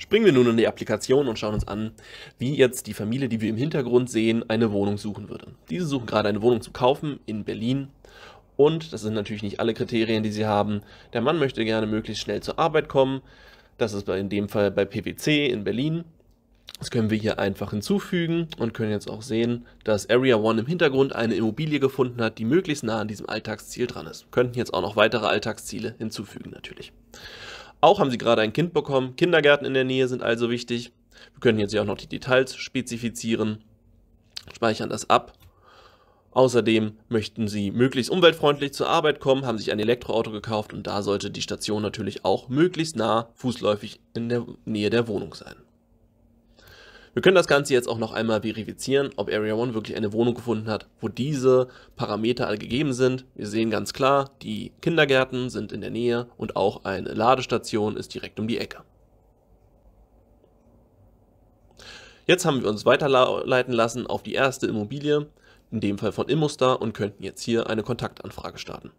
Springen wir nun in die Applikation und schauen uns an, wie jetzt die Familie, die wir im Hintergrund sehen, eine Wohnung suchen würde. Diese suchen gerade eine Wohnung zu kaufen in Berlin und das sind natürlich nicht alle Kriterien, die sie haben. Der Mann möchte gerne möglichst schnell zur Arbeit kommen. Das ist in dem Fall bei PwC in Berlin. Das können wir hier einfach hinzufügen und können jetzt auch sehen, dass Area One im Hintergrund eine Immobilie gefunden hat, die möglichst nah an diesem Alltagsziel dran ist. Könnten jetzt auch noch weitere Alltagsziele hinzufügen natürlich. Auch haben sie gerade ein Kind bekommen. Kindergärten in der Nähe sind also wichtig. Wir können jetzt hier auch noch die Details spezifizieren, speichern das ab. Außerdem möchten sie möglichst umweltfreundlich zur Arbeit kommen, haben sich ein Elektroauto gekauft und da sollte die Station natürlich auch möglichst nah fußläufig in der Nähe der Wohnung sein. Wir können das Ganze jetzt auch noch einmal verifizieren, ob Area 1 wirklich eine Wohnung gefunden hat, wo diese Parameter alle gegeben sind. Wir sehen ganz klar, die Kindergärten sind in der Nähe und auch eine Ladestation ist direkt um die Ecke. Jetzt haben wir uns weiterleiten lassen auf die erste Immobilie, in dem Fall von Immuster und könnten jetzt hier eine Kontaktanfrage starten.